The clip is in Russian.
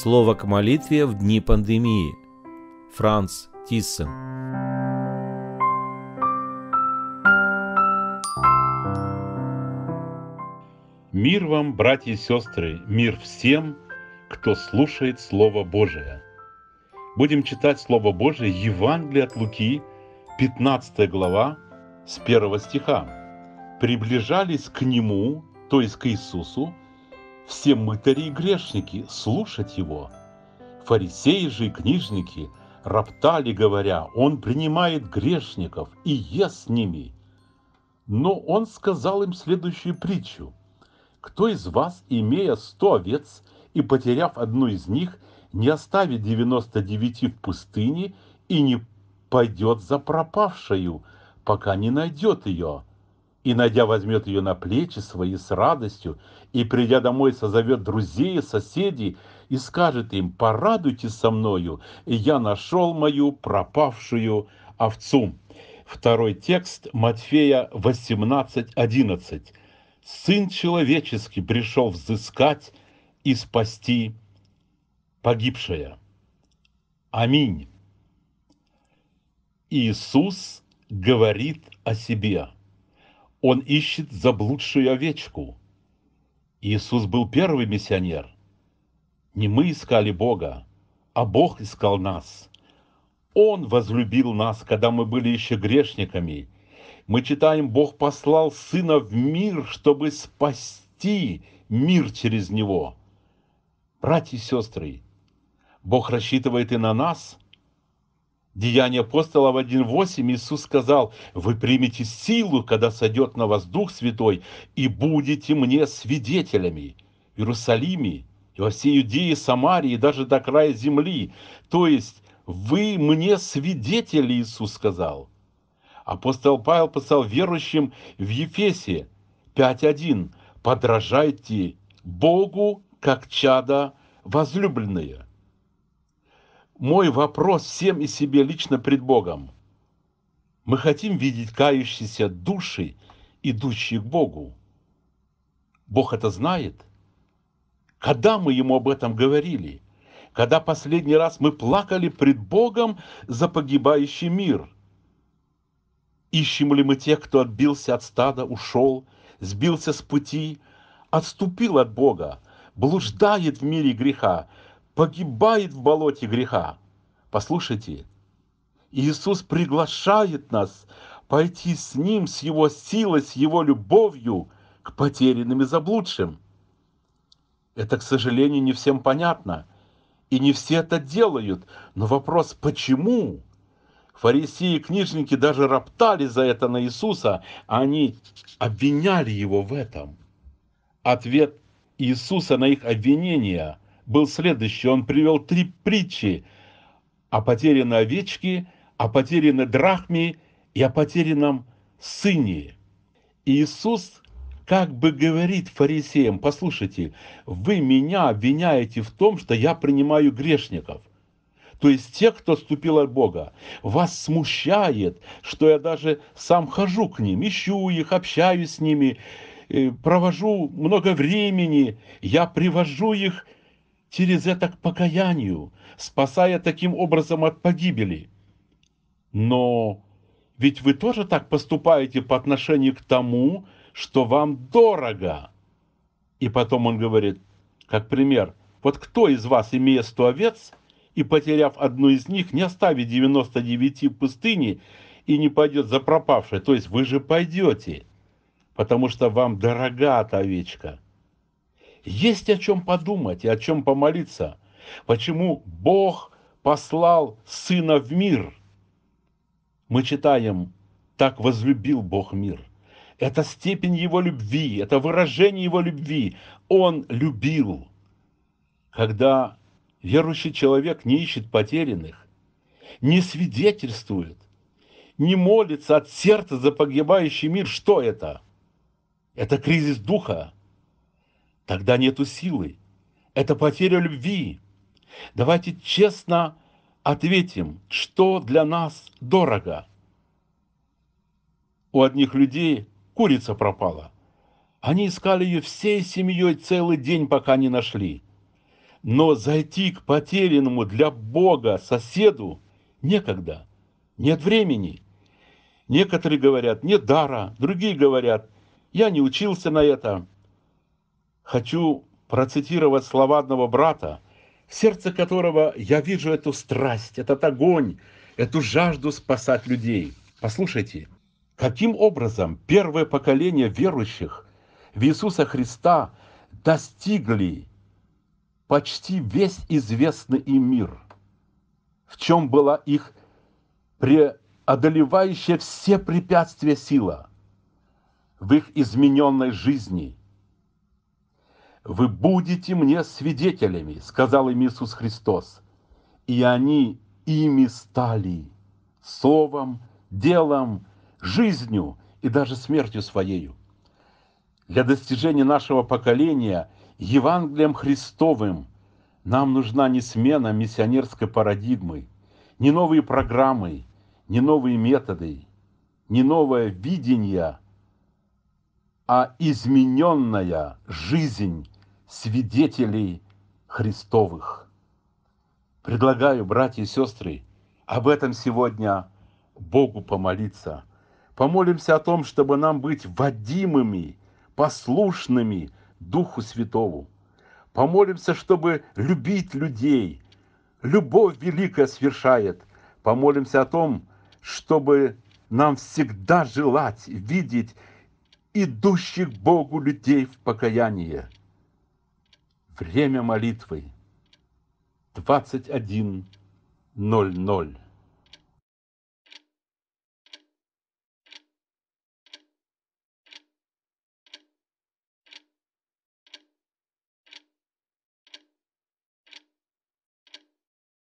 Слово к молитве в дни пандемии. Франц Тиссен. Мир вам, братья и сестры, мир всем, кто слушает Слово Божие. Будем читать Слово Божие Евангелие от Луки, 15 глава, с 1 стиха. «Приближались к Нему, то есть к Иисусу, все мытари и грешники, слушать его. Фарисеи же и книжники роптали, говоря, он принимает грешников и ест с ними. Но он сказал им следующую притчу. Кто из вас, имея сто овец и потеряв одну из них, не оставит девяносто девяти в пустыне и не пойдет за пропавшую, пока не найдет ее?» и, найдя, возьмет ее на плечи свои с радостью, и, придя домой, созовет друзей и соседей, и скажет им, порадуйте со мною, и я нашел мою пропавшую овцу. Второй текст Матфея 18.11. «Сын человеческий пришел взыскать и спасти погибшее». Аминь. Иисус говорит о себе – он ищет заблудшую овечку. Иисус был первый миссионер. Не мы искали Бога, а Бог искал нас. Он возлюбил нас, когда мы были еще грешниками. Мы читаем, Бог послал Сына в мир, чтобы спасти мир через Него. Братья и сестры, Бог рассчитывает и на нас – Деяние апостолов 1.8 Иисус сказал, «Вы примете силу, когда сойдет на вас Дух Святой, и будете мне свидетелями в Иерусалиме, и во всей Иудее, Самарии, и даже до края земли». То есть, «Вы мне свидетели», Иисус сказал. Апостол Павел писал верующим в Ефесе 5.1, «Подражайте Богу, как чада возлюбленные» мой вопрос всем и себе лично пред Богом. Мы хотим видеть кающиеся души, идущие к Богу. Бог это знает. Когда мы Ему об этом говорили? Когда последний раз мы плакали пред Богом за погибающий мир? Ищем ли мы тех, кто отбился от стада, ушел, сбился с пути, отступил от Бога, блуждает в мире греха, погибает в болоте греха. Послушайте, Иисус приглашает нас пойти с Ним, с Его силой, с Его любовью к потерянным и заблудшим. Это, к сожалению, не всем понятно, и не все это делают. Но вопрос «почему?» Фарисеи и книжники даже роптали за это на Иисуса, а они обвиняли его в этом. Ответ Иисуса на их обвинения был следующий. Он привел три притчи о потере на овечке, о потере на драхме и о потерянном сыне. И Иисус как бы говорит фарисеям, послушайте, вы меня обвиняете в том, что я принимаю грешников, то есть тех, кто ступил от Бога. Вас смущает, что я даже сам хожу к ним, ищу их, общаюсь с ними, э, провожу много времени, я привожу их через это к покаянию, спасая таким образом от погибели. Но ведь вы тоже так поступаете по отношению к тому, что вам дорого. И потом он говорит, как пример, вот кто из вас, имея сто овец, и, потеряв одну из них, не оставит 99 в пустыне и не пойдет за пропавшей, то есть вы же пойдете, потому что вам дорога та овечка. Есть о чем подумать и о чем помолиться. Почему Бог послал Сына в мир? Мы читаем, так возлюбил Бог мир. Это степень Его любви, это выражение Его любви. Он любил. Когда верующий человек не ищет потерянных, не свидетельствует, не молится от сердца за погибающий мир, что это? Это кризис духа, Тогда нету силы. Это потеря любви. Давайте честно ответим, что для нас дорого. У одних людей курица пропала. Они искали ее всей семьей целый день, пока не нашли. Но зайти к потерянному для Бога соседу некогда, нет времени. Некоторые говорят, нет дара, другие говорят, я не учился на это, Хочу процитировать слова одного брата, в сердце которого я вижу эту страсть, этот огонь, эту жажду спасать людей. Послушайте, каким образом первое поколение верующих в Иисуса Христа достигли почти весь известный им мир? В чем была их преодолевающая все препятствия сила? В их измененной жизни – «Вы будете мне свидетелями», — сказал им Иисус Христос. И они ими стали, словом, делом, жизнью и даже смертью своею. Для достижения нашего поколения Евангелием Христовым нам нужна не смена миссионерской парадигмы, не новые программы, не новые методы, не новое видение, а измененная жизнь свидетелей Христовых. Предлагаю, братья и сестры, об этом сегодня Богу помолиться. Помолимся о том, чтобы нам быть водимыми, послушными Духу Святому. Помолимся, чтобы любить людей. Любовь великая свершает. Помолимся о том, чтобы нам всегда желать видеть идущих Богу людей в покаяние. Время молитвы 21.00